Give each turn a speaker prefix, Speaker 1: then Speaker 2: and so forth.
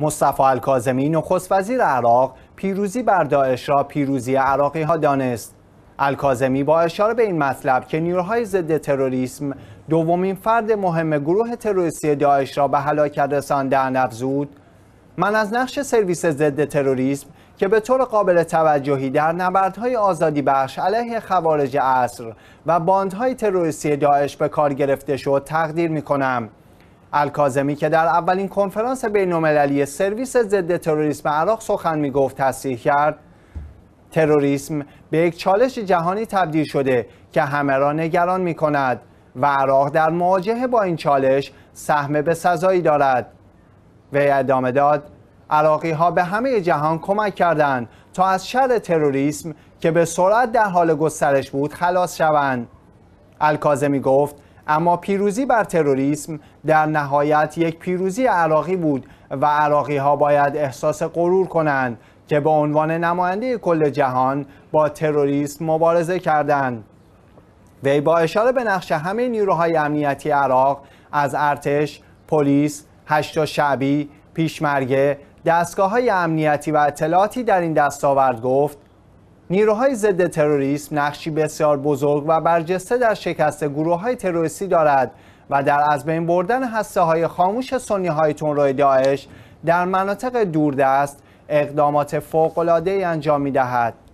Speaker 1: مصطفی الکاظمی نخست وزیر عراق پیروزی بر داعش را پیروزی عراقی ها دانست الکاظمی با اشاره به این مطلب که نیروهای ضد تروریسم دومین فرد مهم گروه تروریستی داعش را به هلاکت رساندن افزود من از نقش سرویس ضد تروریسم که به طور قابل توجهی در نبردهای آزادی بخش علیه خوارج عصر و باندهای تروریستی داعش به کار گرفته شد تقدیر می کنم. الکازمی که در اولین کنفرانس بین‌المللی سرویس ضد تروریسم عراق سخن میگفت تصریح کرد تروریسم به یک چالش جهانی تبدیل شده که همه را نگران می کند و عراق در مواجهه با این چالش سهم به سزایی دارد وی ادامه داد عراقی ها به همه جهان کمک کردند تا از شر تروریسم که به سرعت در حال گسترش بود خلاص شوند الکازمی گفت اما پیروزی بر تروریسم در نهایت یک پیروزی عراقی بود و عراقی ها باید احساس غرور کنند که به عنوان نماینده کل جهان با تروریسم مبارزه کردند وی با اشاره به نقش همه نیروهای امنیتی عراق از ارتش، پلیس، هشت و شعبی، پیشمرگه، دستگاه های امنیتی و اطلاعاتی در این دستاورد گفت نیروهای ضد تروریسم نقشی بسیار بزرگ و برجسته در شکست گروه های تروریستی دارد و در از بین بردن هسته های خاموش سنی های را داعش در مناطق دوردست اقدامات فوق العاده انجام می دهد.